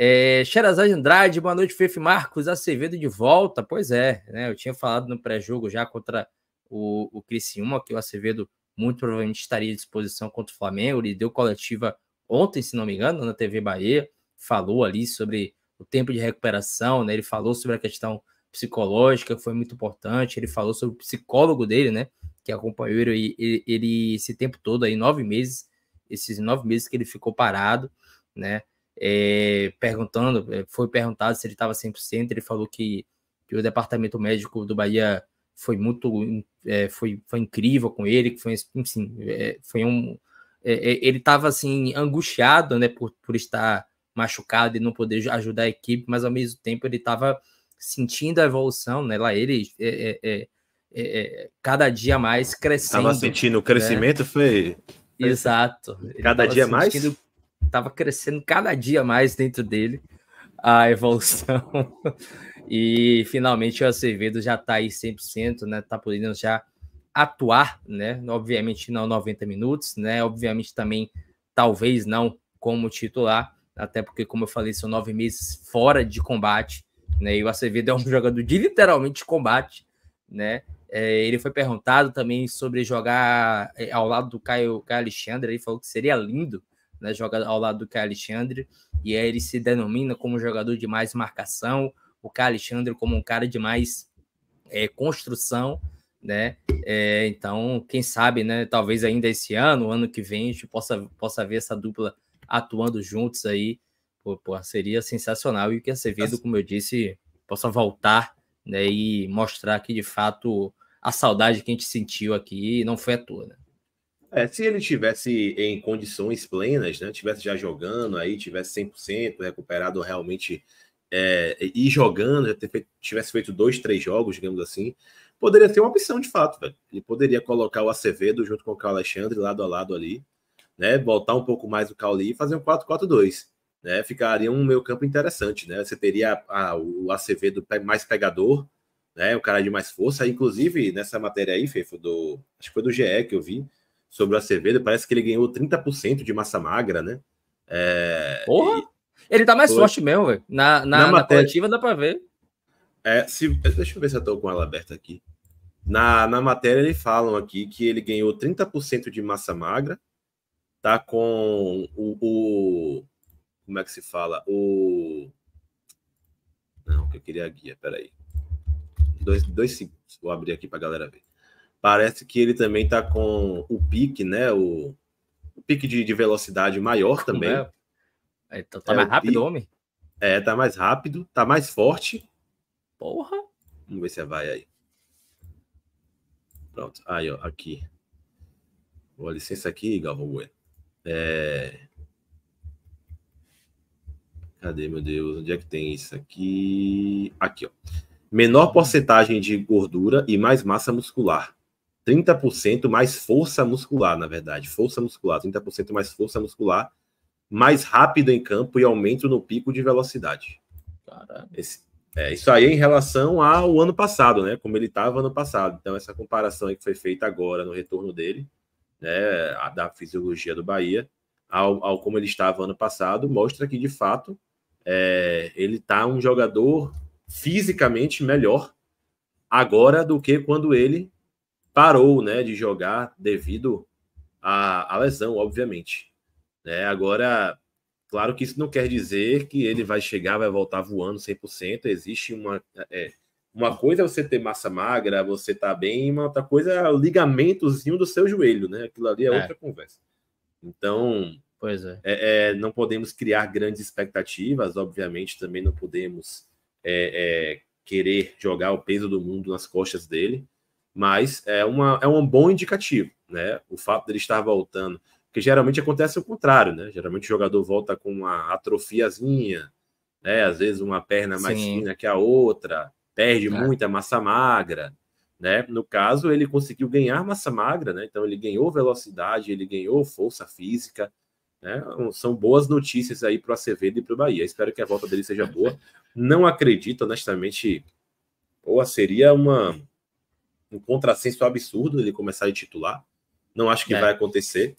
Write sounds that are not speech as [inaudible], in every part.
É, Xerazade Andrade, boa noite, Fefe Marcos Acevedo de volta. Pois é, né? Eu tinha falado no pré-jogo já contra o, o Criciúma que o Acevedo muito provavelmente estaria à disposição contra o Flamengo. Ele deu coletiva ontem, se não me engano, na TV Bahia, falou ali sobre o tempo de recuperação, né? Ele falou sobre a questão psicológica, que foi muito importante. Ele falou sobre o psicólogo dele, né? Que acompanhou ele, ele, ele esse tempo todo aí, nove meses, esses nove meses que ele ficou parado, né? é, perguntando, é, foi perguntado se ele estava 100%, ele falou que, que, o departamento médico do Bahia foi muito, é, foi, foi incrível com ele, que foi, enfim, é, foi um, é, é, ele estava assim, angustiado, né, por, por estar machucado e não poder ajudar a equipe, mas ao mesmo tempo ele estava sentindo a evolução, né, lá ele cada dia mais crescendo. Estava sentindo o crescimento, né? foi... Exato. cada dia mais? estava crescendo cada dia mais dentro dele a [laughs] evolução. e finalmente o Acevedo já está aí 100%, né? Tá podendo já atuar, né? Obviamente não 90 minutos, né? Obviamente também talvez não como titular, até porque como eu falei, são nove meses fora de combate, né? E o Acevedo é um [laughs] jogador de literalmente combate, né? É, ele foi perguntado também sobre jogar é, ao lado do Caio, Caio Alexandre, ele falou que seria lindo, né, joga ao lado do Kai Alexandre, e aí ele se denomina como jogador de mais marcação, o Kai Alexandre como um cara de mais é, construção, né? É, então, quem sabe, né? Talvez ainda esse ano, ano que vem, a gente possa, possa ver essa dupla atuando juntos aí. Pô, pô, seria sensacional. E que a Acevedo, como eu disse, possa voltar né, e mostrar que de fato a saudade que a gente sentiu aqui não foi à toa. Né? É, se ele tivesse em condições plenas, né, tivesse já jogando aí, tivesse 100%, recuperado realmente é, e jogando, tivesse feito dois, três jogos, digamos assim, poderia ter uma opção de fato, velho. Ele poderia colocar o Acevedo junto com o Carlos Alexandre lado a lado ali, né, voltar um pouco mais o Cauli e fazer um 4-4-2, né? Ficaria um meio campo interessante, né? Você teria a, a, o Acevedo mais pegador, né? O cara de mais força, inclusive nessa matéria aí, Fefo, do acho que foi do GE que eu vi, sobre o Acevedo. Parece que ele ganhou 30% de massa magra, né? É, Porra! E... Ele tá mais Foi. forte mesmo, velho. Na, na, na, matéria... coletiva dá pra ver. É, se... Deixa eu ver se eu tô com ela aberta aqui. Na, na matéria eles falam aqui que ele ganhou 30% de massa magra, tá com o, o, Como é que se fala? O. Não, que eu queria a guia, peraí. Dois, dois segundos. Vou abrir aqui pra galera ver. Parece que ele também está com o pique, né? O, o pique de, de, velocidade maior também. Né? É? tá, tá é, mais rápido, pique, homem? É, tá mais rápido, tá mais forte. Porra! Vamos ver se é vai aí. Pronto, aí, ó, aqui. Com licença aqui, Galvão Bueno. É... Cadê, meu Deus? Onde é que tem isso aqui? Aqui, ó. Menor porcentagem de gordura e mais massa muscular. 30% mais força muscular, na verdade, força muscular, 30% mais força muscular, mais rápido em campo e aumento no pico de velocidade. Esse, é, isso aí em relação ao ano passado, né? Como ele estava ano passado. Então, essa comparação que foi feita agora no retorno dele, né? A da fisiologia do Bahia, ao, ao como ele estava ano passado, mostra que de fato é, ele está um jogador fisicamente melhor agora do que quando ele parou né, de jogar devido à, à lesão, obviamente. Né? Agora, claro que isso não quer dizer que ele vai chegar, vai voltar voando 100%. Existe uma. É, uma coisa é você ter massa magra, você tá bem, uma outra coisa é o ligamentozinho do seu joelho, né? Aquilo ali é, é. outra conversa. Então, pois é. É, é. não podemos criar grandes expectativas, obviamente, também não podemos é, é, querer jogar o peso do mundo nas costas dele mas é, uma, é um bom indicativo, né? O fato dele estar voltando, porque geralmente acontece o contrário, né? Geralmente o jogador volta com uma atrofiazinha, né? Às vezes uma perna mais Sim. fina que a outra, perde é. muita massa magra, né? No caso, ele conseguiu ganhar massa magra, né? Então ele ganhou velocidade, ele ganhou força física, né? São boas notícias aí para o Acevedo e para o Bahia. Espero que a volta dele seja boa. Não acredito, honestamente, ou seria uma um contrassenso absurdo ele começar a titular. Não acho que é. vai acontecer.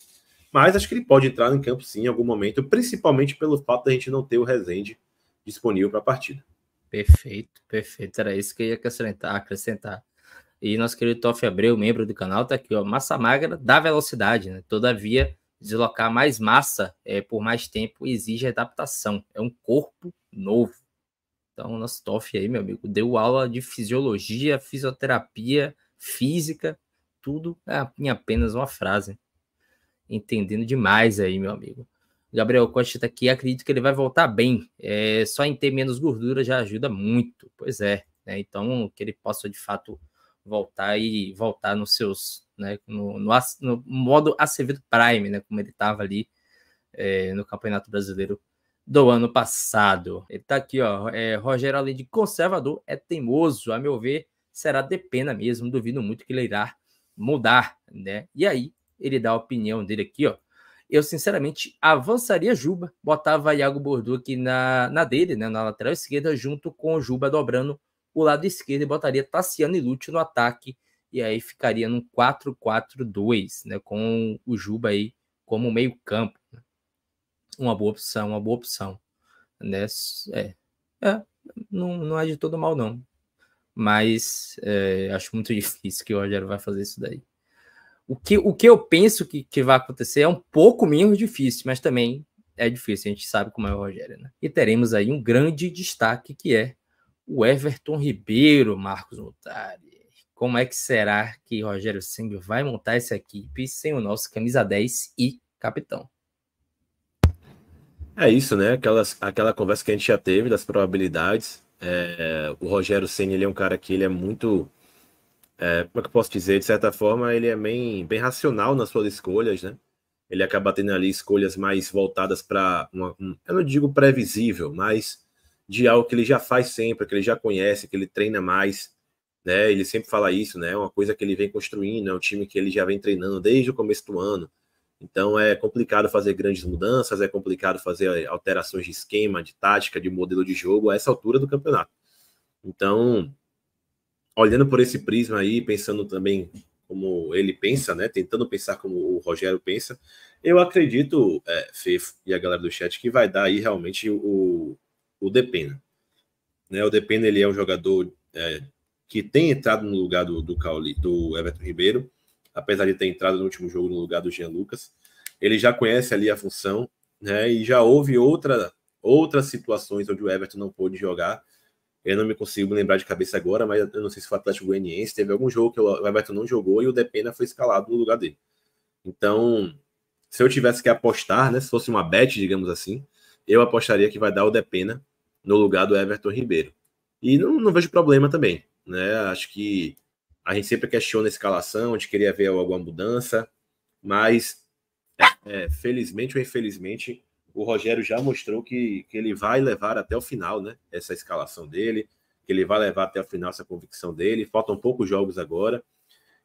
Mas acho que ele pode entrar em campo sim em algum momento, principalmente pelo fato da gente não ter o Rezende disponível para a partida. Perfeito, perfeito. Era isso que eu ia acrescentar. acrescentar. E nosso querido Toff Abreu, membro do canal, tá aqui, ó. Massa magra dá velocidade, né? Todavia, deslocar mais massa é, por mais tempo exige adaptação. É um corpo novo. Então, nosso Toff aí, meu amigo, deu aula de fisiologia, fisioterapia, física, tudo é em apenas uma frase. Entendendo demais aí, meu amigo. Gabriel Costa está aqui, acredito que ele vai voltar bem. É, só em ter menos gordura já ajuda muito. Pois é, né? Então, que ele possa de fato voltar e voltar nos seus, né? No, no, no modo Acevedo Prime, né? Como ele estava ali é, no Campeonato Brasileiro do ano passado. Ele tá aqui, ó. É, Rogério, além de conservador, é teimoso. A meu ver, será de pena mesmo. Duvido muito que ele irá mudar, né? E aí, ele dá a opinião dele aqui, ó. Eu, sinceramente, avançaria Juba, botava Iago Bordu aqui na, na dele, né, na lateral esquerda, junto com Juba dobrando o lado esquerdo e botaria Tassiano e Lúcio no ataque. E aí ficaria num 4-4-2, né, com o Juba aí como meio-campo. Né? uma boa opção, uma boa opção. Né? É, é não, não é de todo mal, não. Mas é, acho muito [laughs] difícil que o Rogério vai fazer isso daí. O que, o que eu penso que, que vai acontecer é um pouco menos difícil, mas também é difícil, a gente sabe como é o Rogério, né? E teremos aí um grande destaque que é o Everton Ribeiro, Marcos Mutari. Como é que será que Rogério Sengue vai montar essa equipe sem o nosso camisa 10 e capitão? É isso, né? Aquelas, aquela conversa que a gente já teve das probabilidades. É, o Rogério Senna, ele é um cara que ele é muito. É, como é que eu posso dizer? De certa forma, ele é bem, bem racional nas suas escolhas, né? Ele acaba tendo ali escolhas mais voltadas para. Um, eu não digo previsível, mas de algo que ele já faz sempre, que ele já conhece, que ele treina mais. Né? Ele sempre fala isso, né? É uma coisa que ele vem construindo, é um time que ele já vem treinando desde o começo do ano. Então é complicado fazer grandes mudanças, é complicado fazer é, alterações de esquema, de tática, de modelo de jogo a essa altura do campeonato. Então, olhando por esse prisma aí, pensando também como ele pensa, né? Tentando pensar como o Rogério pensa, eu acredito, é, Fê e a galera do chat, que vai dar aí realmente o, o Depena. Né? O Depena ele é um jogador é, que tem entrado no lugar do, do, Cauli, do Everton Ribeiro apesar de ter entrado no último jogo no lugar do Jean Lucas. Ele já conhece ali a função, né? E já houve outra, outras situações onde o Everton não pôde jogar. Eu não me consigo lembrar de cabeça agora, mas eu não sei se foi Atlético Goianiense. Teve algum jogo que o Everton não jogou e o Depena foi escalado no lugar dele. Então, se eu tivesse que apostar, né? Se fosse uma bet, digamos assim, eu apostaria que vai dar o Depena no lugar do Everton Ribeiro. E não, não vejo problema também, né? Acho que a gente sempre questiona a escalação, a gente queria ver alguma mudança, mas é, felizmente ou infelizmente, o Rogério já mostrou que, que ele vai levar até o final, né? Essa escalação dele, que ele vai levar até o final essa convicção dele. Faltam poucos jogos agora.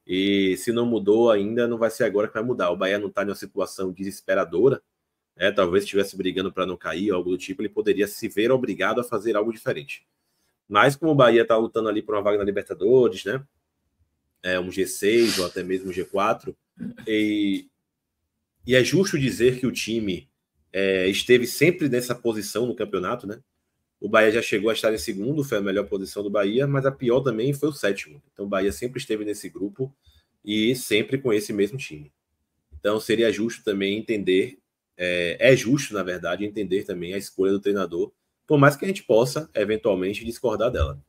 E se não mudou ainda, não vai ser agora que vai mudar. O Bahia não está em uma situação desesperadora, né? Talvez estivesse brigando para não cair, algo do tipo, ele poderia se ver obrigado a fazer algo diferente. Mas como o Bahia está lutando ali por uma vaga na Libertadores, né? é, um G6 ou até mesmo um G4. E, e é justo dizer que o time é, esteve sempre nessa posição no campeonato, né? O Bahia já chegou a estar em segundo, foi a melhor posição do Bahia, mas a pior também foi o sétimo. Então o Bahia sempre esteve nesse grupo e sempre com esse mesmo time. Então seria justo também entender, é, é justo, na verdade, entender também a escolha do treinador, por mais que a gente possa, eventualmente, discordar dela.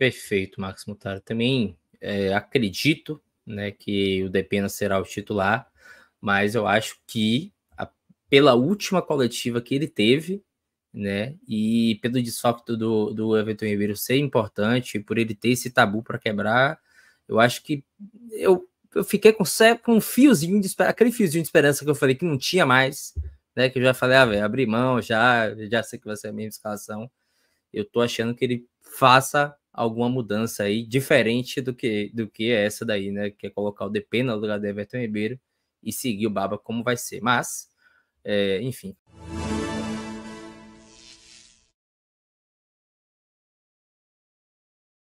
Perfeito, Marcos Mutaro. Também é, acredito né, que o Depena será o titular, mas eu acho que a, pela última coletiva que ele teve, né, e pelo desfalque do, do Everton Ribeiro ser importante, por ele ter esse tabu para quebrar, eu acho que eu, eu fiquei com, com um fiozinho de esperança, aquele fiozinho de esperança que eu falei que não tinha mais, né, que eu já falei, ah, abri mão, já, já sei que vai ser a mesma escalação. Eu tô achando que ele faça alguma mudança aí diferente do que do que é essa daí, né? Que é colocar o DP no lugar do Everton Ribeiro e seguir o Baba como vai ser. Mas, é, enfim.